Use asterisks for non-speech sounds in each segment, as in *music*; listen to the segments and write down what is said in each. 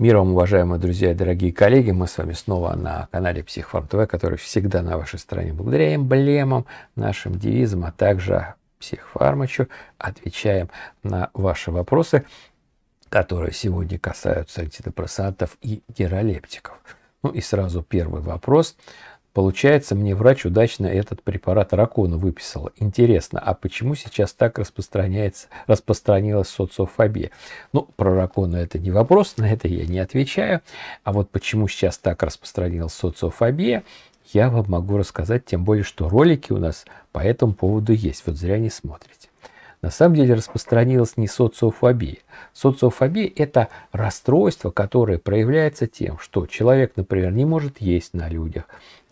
Мир вам, уважаемые друзья и дорогие коллеги. Мы с вами снова на канале Психфарм ТВ, который всегда на вашей стороне благодаря эмблемам, нашим девизам, а также Психфармачу отвечаем на ваши вопросы, которые сегодня касаются антидепрессантов и гиролептиков. Ну и сразу первый вопрос – Получается, мне врач удачно этот препарат Ракона выписал. Интересно, а почему сейчас так распространяется, распространилась социофобия? Ну, про Ракона это не вопрос, на это я не отвечаю. А вот почему сейчас так распространилась социофобия, я вам могу рассказать, тем более, что ролики у нас по этому поводу есть. Вот зря не смотрите. На самом деле распространилась не социофобия. Социофобия – это расстройство, которое проявляется тем, что человек, например, не может есть на людях,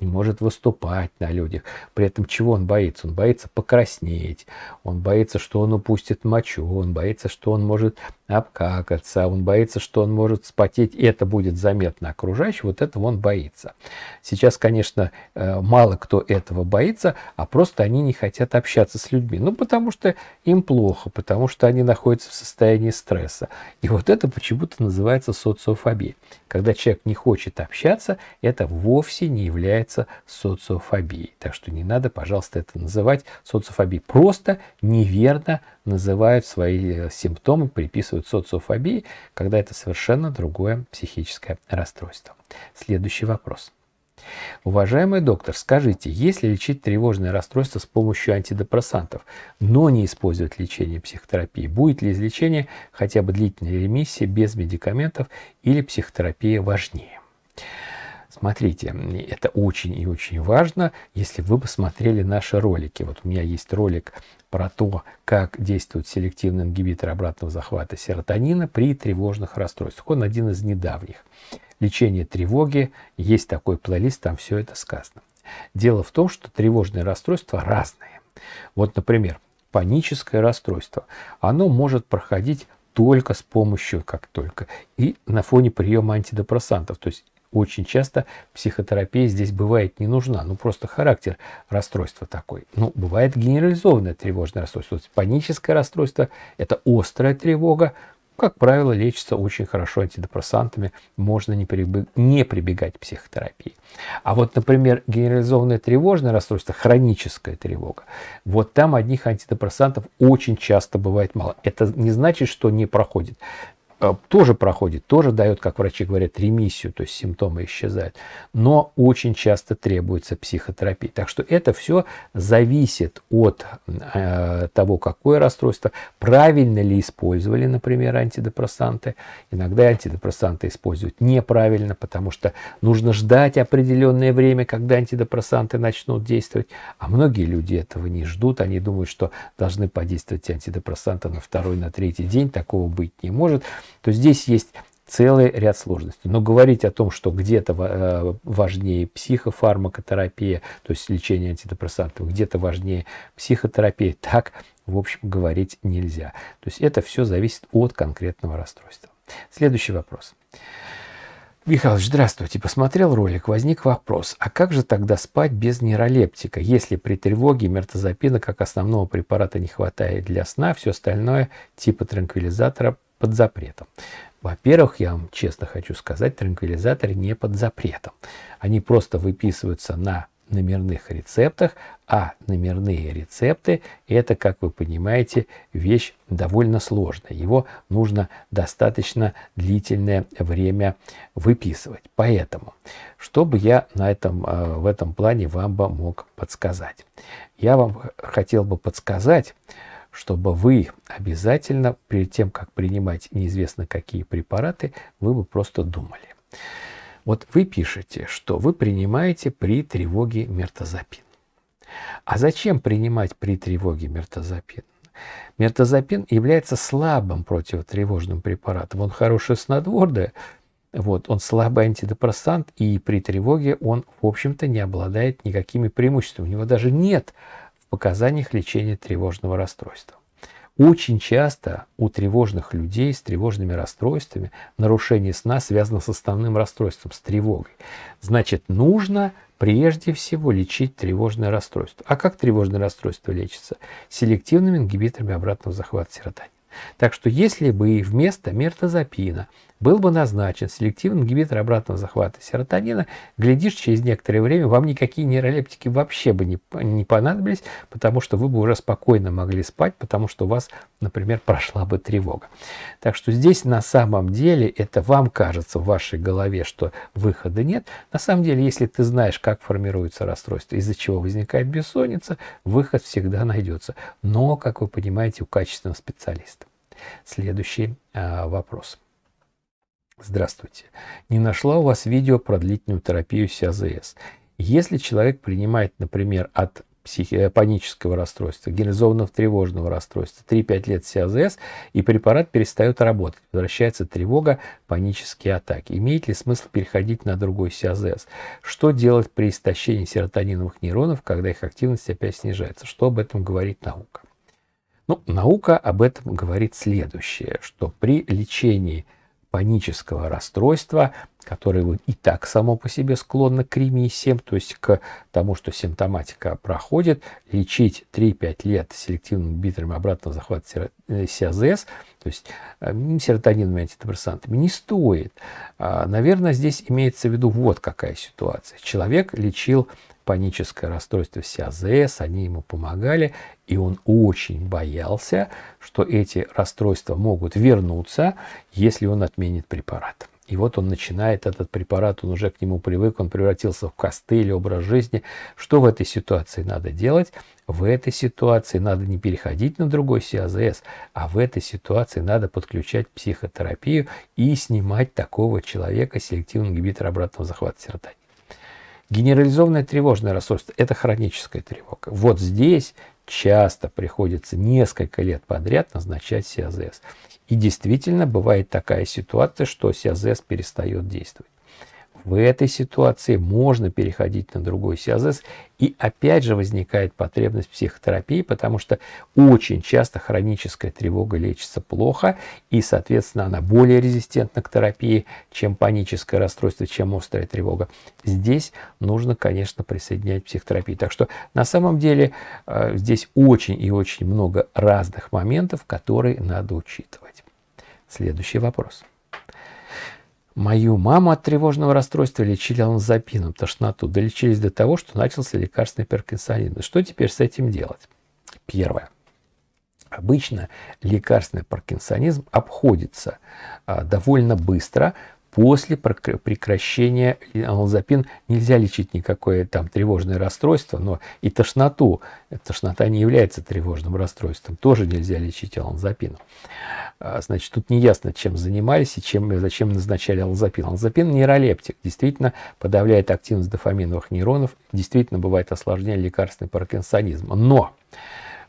не может выступать на людях. При этом чего он боится? Он боится покраснеть, он боится, что он упустит мочу, он боится, что он может обкакаться, он боится, что он может спотеть, и это будет заметно окружающим, вот этого он боится. Сейчас, конечно, э, мало кто этого боится, а просто они не хотят общаться с людьми. Ну, потому что им плохо, потому что они находятся в состоянии стресса. И вот это почему-то называется социофобией. Когда человек не хочет общаться, это вовсе не является является социофобией. Так что не надо, пожалуйста, это называть социофобией. Просто неверно называют свои э, симптомы, приписывают социофобии, когда это совершенно другое психическое расстройство. Следующий вопрос. Уважаемый доктор, скажите, если лечить тревожное расстройство с помощью антидепрессантов, но не использовать лечение психотерапии, будет ли излечение хотя бы длительной ремиссии без медикаментов или психотерапия важнее? Смотрите, это очень и очень важно, если вы посмотрели наши ролики. Вот у меня есть ролик про то, как действует селективный ингибитор обратного захвата серотонина при тревожных расстройствах. Он один из недавних. Лечение тревоги, есть такой плейлист, там все это сказано. Дело в том, что тревожные расстройства разные. Вот, например, паническое расстройство. Оно может проходить только с помощью, как только, и на фоне приема антидепрессантов. То есть очень часто психотерапия здесь бывает не нужна. Ну, просто характер расстройства такой. Ну, бывает генерализованное тревожное расстройство. То есть паническое расстройство – это острая тревога, как правило, лечится очень хорошо антидепрессантами, можно не, прибег... не прибегать к психотерапии. А вот, например, генерализованное тревожное расстройство, хроническая тревога, вот там одних антидепрессантов очень часто бывает мало. Это не значит, что не проходит. Э, тоже проходит, тоже дает, как врачи говорят, ремиссию, то есть симптомы исчезают, но очень часто требуется психотерапия. Так что это все зависит от э, того, какое расстройство, правильно ли использовали, например, антидепрессанты. Иногда антидепрессанты используют неправильно, потому что нужно ждать определенное время, когда антидепрессанты начнут действовать, а многие люди этого не ждут, они думают, что должны подействовать антидепрессанты на второй, на третий день, такого быть не может то здесь есть целый ряд сложностей. Но говорить о том, что где-то э, важнее психофармакотерапия, то есть лечение антидепрессантов, где-то важнее психотерапия, так, в общем, говорить нельзя. То есть это все зависит от конкретного расстройства. Следующий вопрос. Михалыч, здравствуйте. Посмотрел ролик, возник вопрос, а как же тогда спать без нейролептика, если при тревоге мертозапина как основного препарата не хватает для сна, все остальное типа транквилизатора под запретом. Во-первых, я вам честно хочу сказать, транквилизаторы не под запретом. Они просто выписываются на номерных рецептах, а номерные рецепты – это, как вы понимаете, вещь довольно сложная. Его нужно достаточно длительное время выписывать. Поэтому, что бы я на этом, э, в этом плане вам бы мог подсказать? Я вам хотел бы подсказать, чтобы вы обязательно, перед тем, как принимать неизвестно какие препараты, вы бы просто думали. Вот вы пишете, что вы принимаете при тревоге мертозапин. А зачем принимать при тревоге мертозапин? Мертозапин является слабым противотревожным препаратом. Он хорошее снотворное, вот, он слабый антидепрессант, и при тревоге он, в общем-то, не обладает никакими преимуществами. У него даже нет показаниях лечения тревожного расстройства. Очень часто у тревожных людей с тревожными расстройствами нарушение сна связано с основным расстройством, с тревогой. Значит, нужно прежде всего лечить тревожное расстройство. А как тревожное расстройство лечится? Селективными ингибиторами обратного захвата серотонина. Так что если бы вместо мертозапина был бы назначен селективный ингибитор обратного захвата серотонина, глядишь, через некоторое время вам никакие нейролептики вообще бы не, не понадобились, потому что вы бы уже спокойно могли спать, потому что у вас, например, прошла бы тревога. Так что здесь на самом деле это вам кажется в вашей голове, что выхода нет. На самом деле, если ты знаешь, как формируется расстройство, из-за чего возникает бессонница, выход всегда найдется. Но, как вы понимаете, у качественного специалиста. Следующий э, вопрос. Здравствуйте. Не нашла у вас видео про длительную терапию с Если человек принимает, например, от психи- э, панического расстройства, генерализованного тревожного расстройства, 3-5 лет СИАЗС, и препарат перестает работать, возвращается тревога, панические атаки. Имеет ли смысл переходить на другой СИАЗС? Что делать при истощении серотониновых нейронов, когда их активность опять снижается? Что об этом говорит наука? Ну, наука об этом говорит следующее, что при лечении – панического расстройства которое вот и так само по себе склонно к ремиссии ремиссиям, то есть к тому, что симптоматика проходит, лечить 3-5 лет селективным битрами обратно захват э, СИАЗС, то есть э, серотониновыми антидепрессантами, не стоит. А, наверное, здесь имеется в виду вот какая ситуация. Человек лечил паническое расстройство СИАЗС, они ему помогали, и он очень боялся, что эти расстройства могут вернуться, если он отменит препарат. И вот он начинает этот препарат, он уже к нему привык, он превратился в костыль, образ жизни. Что в этой ситуации надо делать? В этой ситуации надо не переходить на другой СИАЗС, а в этой ситуации надо подключать психотерапию и снимать такого человека селективный ингибитор обратного захвата серотонина. Генерализованное тревожное расстройство – это хроническая тревога. Вот здесь часто приходится несколько лет подряд назначать СИАЗС. И действительно бывает такая ситуация, что СИАЗС перестает действовать. В этой ситуации можно переходить на другой сиазес, и опять же возникает потребность психотерапии, потому что очень часто хроническая тревога лечится плохо, и, соответственно, она более резистентна к терапии, чем паническое расстройство, чем острая тревога. Здесь нужно, конечно, присоединять психотерапию. Так что на самом деле э, здесь очень и очень много разных моментов, которые надо учитывать. Следующий вопрос. Мою маму от тревожного расстройства лечили ланзапином, тошноту. Долечились до того, что начался лекарственный паркинсонизм. Что теперь с этим делать? Первое. Обычно лекарственный паркинсонизм обходится а, довольно быстро, после прекращения алзапин нельзя лечить никакое там тревожное расстройство, но и тошноту, тошнота не является тревожным расстройством, тоже нельзя лечить алзапином. А, значит, тут неясно, чем занимались и чем, зачем назначали алзапин. Алзапин нейролептик, действительно подавляет активность дофаминовых нейронов, действительно бывает осложнение лекарственный паркинсонизм. Но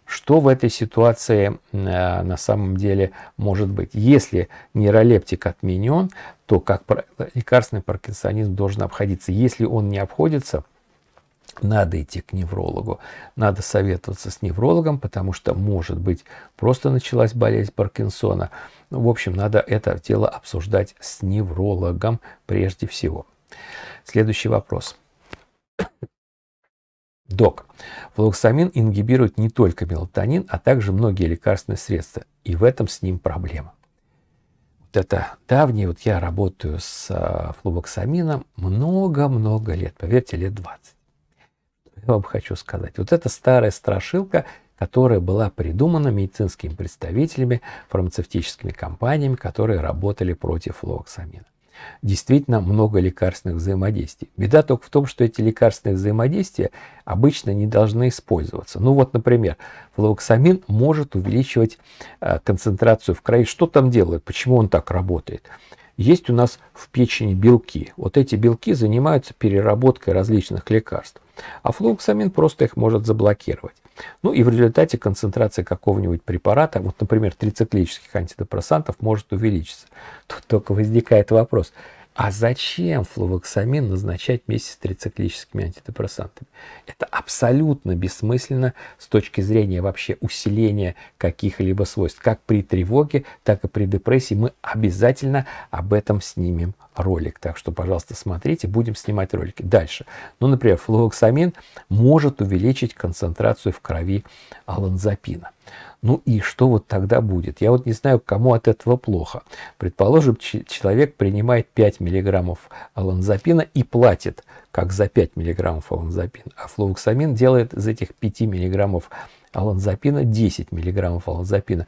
что в этой ситуации э, на самом деле может быть? Если нейролептик отменен, то как лекарственный паркинсонизм должен обходиться. Если он не обходится, надо идти к неврологу, надо советоваться с неврологом, потому что, может быть, просто началась болезнь Паркинсона. Ну, в общем, надо это дело обсуждать с неврологом прежде всего. Следующий вопрос. ДОК. Флоксамин ингибирует не только мелатонин, а также многие лекарственные средства. И в этом с ним проблема. Вот это давнее, вот я работаю с а, флувоксамином много-много лет, поверьте, лет 20. Я вам хочу сказать, вот эта старая страшилка, которая была придумана медицинскими представителями, фармацевтическими компаниями, которые работали против флуоксамина действительно много лекарственных взаимодействий. Беда только в том, что эти лекарственные взаимодействия обычно не должны использоваться. Ну вот, например, флавоксамин может увеличивать э, концентрацию в крови. Что там делает? Почему он так работает? есть у нас в печени белки. Вот эти белки занимаются переработкой различных лекарств. А флуоксамин просто их может заблокировать. Ну и в результате концентрация какого-нибудь препарата, вот, например, трициклических антидепрессантов, может увеличиться. Тут только возникает вопрос – а зачем флувоксамин назначать вместе с трициклическими антидепрессантами? Это абсолютно бессмысленно с точки зрения вообще усиления каких-либо свойств. Как при тревоге, так и при депрессии мы обязательно об этом снимем ролик. Так что, пожалуйста, смотрите, будем снимать ролики. Дальше. Ну, например, флувоксамин может увеличить концентрацию в крови аланзапина. Ну и что вот тогда будет? Я вот не знаю, кому от этого плохо. Предположим, человек принимает 5 мг аланзапина и платит, как за 5 мг аланзапина. А флувоксамин делает из этих 5 мг аланзапина 10 мг аланзапина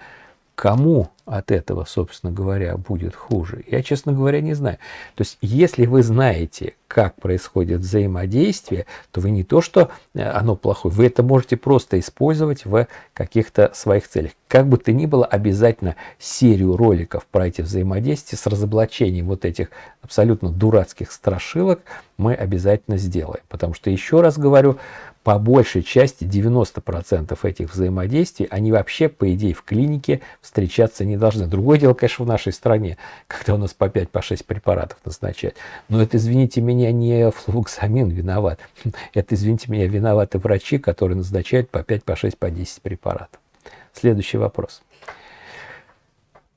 кому от этого, собственно говоря, будет хуже? Я, честно говоря, не знаю. То есть, если вы знаете, как происходит взаимодействие, то вы не то, что э, оно плохое, вы это можете просто использовать в каких-то своих целях как бы то ни было, обязательно серию роликов про эти взаимодействия с разоблачением вот этих абсолютно дурацких страшилок мы обязательно сделаем. Потому что, еще раз говорю, по большей части 90% этих взаимодействий, они вообще, по идее, в клинике встречаться не должны. Другое дело, конечно, в нашей стране, *laughs* когда у нас по 5-6 по препаратов назначают. Но это, извините меня, не флуоксамин виноват. *laughs* Это, извините меня, виноваты врачи, которые назначают по 5, по 6, по 10 препаратов следующий вопрос.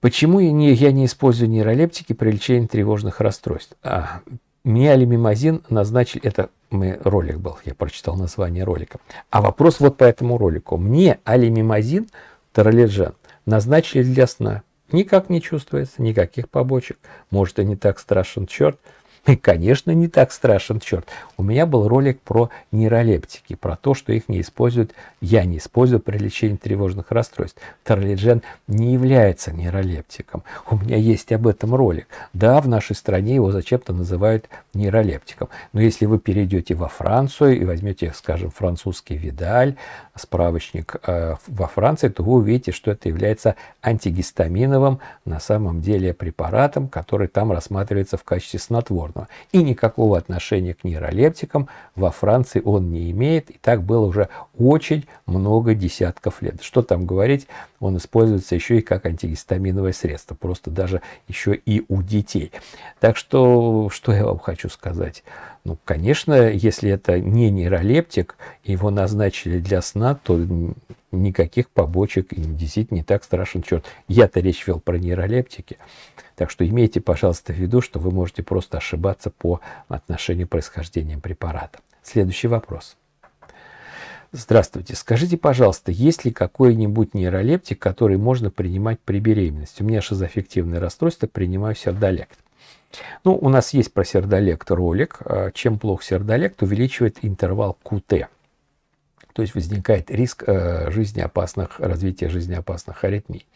Почему я не, я не использую нейролептики при лечении тревожных расстройств? А, меня ли мимозин назначили, это мы, ролик был, я прочитал название ролика. А вопрос вот по этому ролику. Мне Алимимазин тараледжан, назначили для сна. Никак не чувствуется, никаких побочек. Может и не так страшен черт, и, конечно, не так страшен черт. У меня был ролик про нейролептики, про то, что их не используют, я не использую при лечении тревожных расстройств. Тарлиджен не является нейролептиком. У меня есть об этом ролик. Да, в нашей стране его зачем-то называют нейролептиком. Но если вы перейдете во Францию и возьмете, скажем, французский Видаль, справочник э, во Франции, то вы увидите, что это является антигистаминовым на самом деле препаратом, который там рассматривается в качестве снотворного животного. И никакого отношения к нейролептикам во Франции он не имеет. И так было уже очень много десятков лет. Что там говорить, он используется еще и как антигистаминовое средство. Просто даже еще и у детей. Так что, что я вам хочу сказать? Ну, конечно, если это не нейролептик, его назначили для сна, то никаких побочек и дизит не так страшен черт. Я-то речь вел про нейролептики. Так что имейте, пожалуйста, в виду, что вы можете просто ошибаться по отношению происхождения препарата. Следующий вопрос. Здравствуйте. Скажите, пожалуйста, есть ли какой-нибудь нейролептик, который можно принимать при беременности? У меня шизоэффективное расстройство, принимаю сердолект. Ну, у нас есть про сердолект ролик. А, чем плох сердолект? Увеличивает интервал QT. То есть возникает риск э, жизнеопасных, развития жизнеопасных аритмий.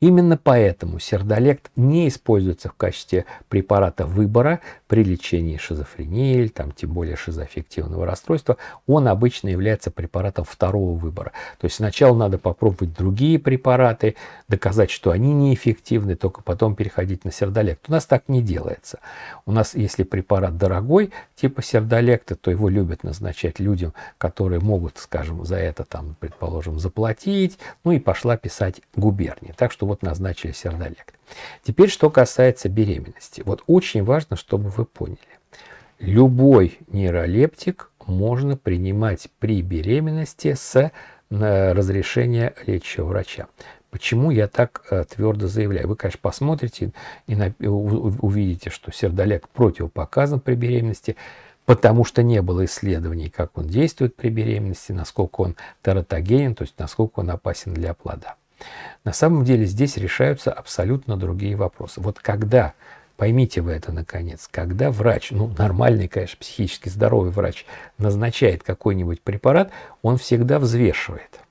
Именно поэтому сердолект не используется в качестве препарата выбора при лечении шизофрении или там, тем более шизоаффективного расстройства. Он обычно является препаратом второго выбора. То есть сначала надо попробовать другие препараты, доказать, что они неэффективны, только потом переходить на сердолект. У нас так не делается. У нас, если препарат дорогой, типа сердолекта, то его любят назначать людям, которые могут, скажем, за это, там, предположим, заплатить, ну и пошла писать губернии. Так что вот вот назначили сердолект. Теперь, что касается беременности. Вот очень важно, чтобы вы поняли. Любой нейролептик можно принимать при беременности с э, разрешения лечащего врача. Почему я так э, твердо заявляю? Вы, конечно, посмотрите и увидите, что сердолек противопоказан при беременности, потому что не было исследований, как он действует при беременности, насколько он тератогенен, то есть насколько он опасен для плода. На самом деле здесь решаются абсолютно другие вопросы. Вот когда, поймите вы это наконец, когда врач, ну нормальный, конечно, психически здоровый врач, назначает какой-нибудь препарат, он всегда взвешивает –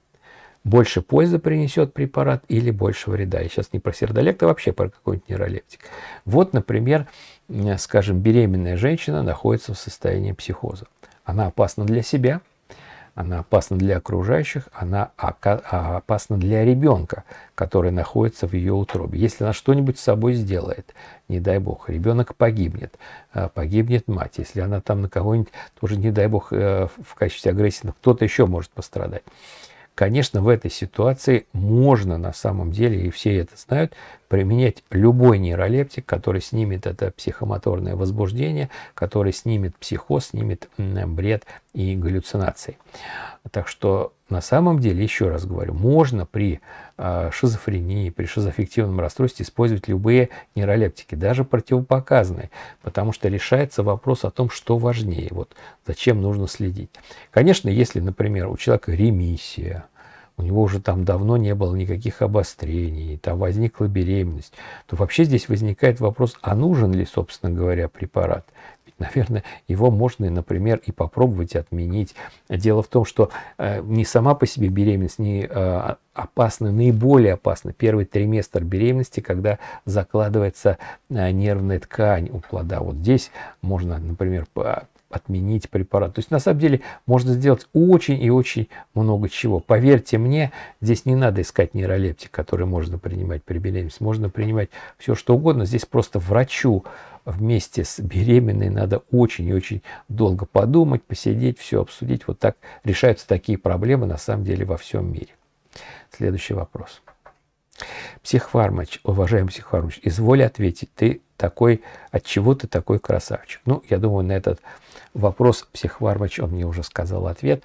больше пользы принесет препарат или больше вреда. Я сейчас не про сердолект, а вообще про какой-нибудь нейролептик. Вот, например, скажем, беременная женщина находится в состоянии психоза. Она опасна для себя – она опасна для окружающих, она а, опасна для ребенка, который находится в ее утробе. Если она что-нибудь с собой сделает, не дай бог, ребенок погибнет, э, погибнет мать. Если она там на кого-нибудь, тоже не дай бог, э, в качестве агрессии, кто-то еще может пострадать. Конечно, в этой ситуации можно на самом деле, и все это знают, применять любой нейролептик, который снимет это психомоторное возбуждение, который снимет психоз, снимет бред и галлюцинации. Так что на самом деле, еще раз говорю, можно при э, шизофрении, при шизоаффективном расстройстве использовать любые нейролептики, даже противопоказанные, потому что решается вопрос о том, что важнее, вот зачем нужно следить. Конечно, если, например, у человека ремиссия, у него уже там давно не было никаких обострений, там возникла беременность, то вообще здесь возникает вопрос, а нужен ли, собственно говоря, препарат? Ведь, наверное, его можно, например, и попробовать отменить. Дело в том, что э, не сама по себе беременность, не э, опасно, наиболее опасно первый триместр беременности, когда закладывается э, нервная ткань у плода. Вот здесь можно, например, по отменить препарат. То есть на самом деле можно сделать очень и очень много чего. Поверьте мне, здесь не надо искать нейролептик, который можно принимать при беременности. Можно принимать все что угодно. Здесь просто врачу вместе с беременной надо очень и очень долго подумать, посидеть, все обсудить. Вот так решаются такие проблемы на самом деле во всем мире. Следующий вопрос. Психфармач, уважаемый психфармач, изволь ответить, ты такой, от чего ты такой красавчик? Ну, я думаю, на этот вопрос Психварвач, он мне уже сказал ответ.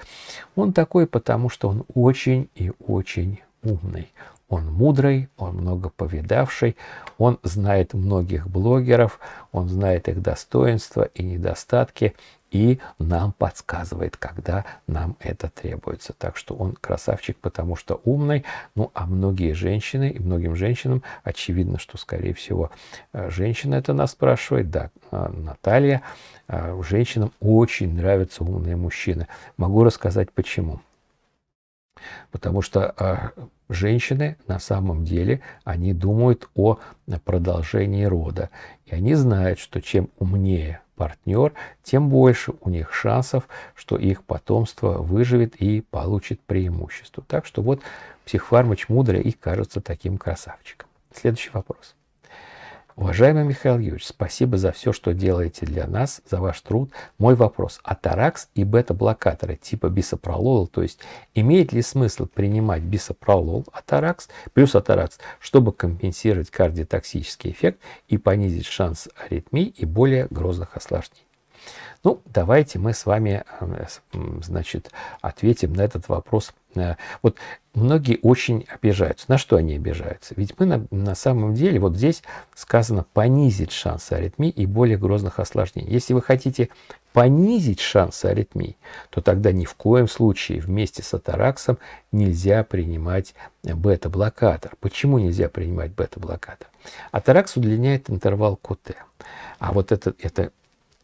Он такой, потому что он очень и очень умный. Он мудрый, он много повидавший, он знает многих блогеров, он знает их достоинства и недостатки, и нам подсказывает, когда нам это требуется. Так что он красавчик, потому что умный. Ну, а многие женщины, и многим женщинам очевидно, что, скорее всего, э, женщина это нас спрашивает. Да, а, Наталья, а, женщинам очень нравятся умные мужчины. Могу рассказать, почему. Потому что а, женщины на самом деле, они думают о э, продолжении рода. И они знают, что чем умнее партнер, тем больше у них шансов, что их потомство выживет и получит преимущество. Так что вот психфармач мудрый и кажется таким красавчиком. Следующий вопрос. Уважаемый Михаил Юрьевич, спасибо за все, что делаете для нас, за ваш труд. Мой вопрос. Атаракс и бета-блокаторы типа бисопролола, то есть имеет ли смысл принимать бисопролол, атаракс, плюс атаракс, чтобы компенсировать кардиотоксический эффект и понизить шанс аритмий и более грозных осложнений? Ну, давайте мы с вами, э, значит, ответим на этот вопрос Э, вот многие очень обижаются. На что они обижаются? Ведь мы на, на самом деле, вот здесь сказано понизить шансы аритмии и более грозных осложнений. Если вы хотите понизить шансы аритмии, то тогда ни в коем случае вместе с атараксом нельзя принимать бета-блокатор. Почему нельзя принимать бета-блокатор? Атаракс удлиняет интервал КТ. А вот это, это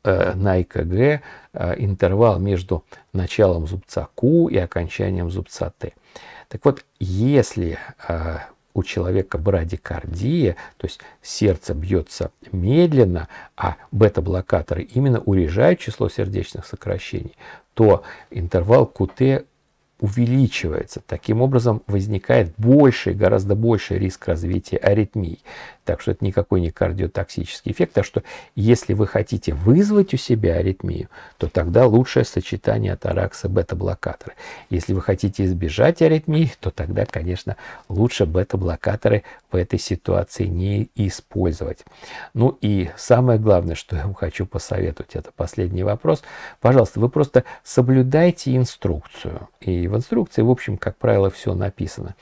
Э, на ЭКГ э, интервал между началом зубца Q и окончанием зубца Т. Так вот, если э, у человека брадикардия, то есть сердце бьется медленно, а бета-блокаторы именно урежают число сердечных сокращений, то интервал QT увеличивается. Таким образом возникает больший, гораздо больший риск развития аритмий. Так что это никакой не кардиотоксический эффект, а что если вы хотите вызвать у себя аритмию, то тогда лучшее сочетание таракса бета-блокаторы. Если вы хотите избежать аритмии, то тогда, конечно, лучше бета-блокаторы в этой ситуации не использовать. Ну и самое главное, что я вам хочу посоветовать, это последний вопрос. Пожалуйста, вы просто соблюдайте инструкцию и и в инструкции. В общем, как правило, все написано.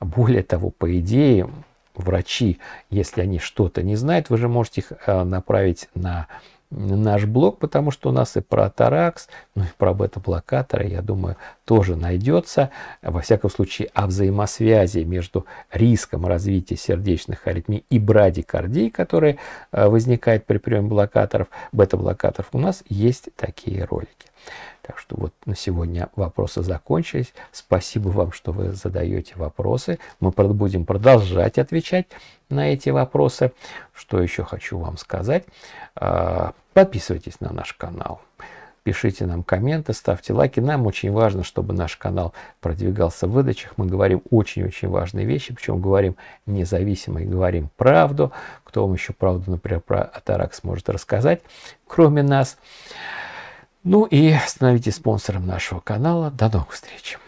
Более того, по идее, врачи, если они что-то не знают, вы же можете их э, направить на наш блог, потому что у нас и про таракс, ну и про бета-блокаторы, я думаю, тоже найдется. Во всяком случае, о взаимосвязи между риском развития сердечных аритмий и брадикардии, которые э, возникают при приеме блокаторов, бета-блокаторов, у нас есть такие ролики. Так что вот на сегодня вопросы закончились. Спасибо вам, что вы задаете вопросы. Мы будем продолжать отвечать на эти вопросы. Что еще хочу вам сказать? А, подписывайтесь на наш канал. Пишите нам комменты, ставьте лайки. Нам очень важно, чтобы наш канал продвигался в выдачах. Мы говорим очень-очень важные вещи, причем говорим независимо и говорим правду. Кто вам еще правду, например, про Атаракс может рассказать, кроме нас? Ну и становитесь спонсором нашего канала. До новых встреч!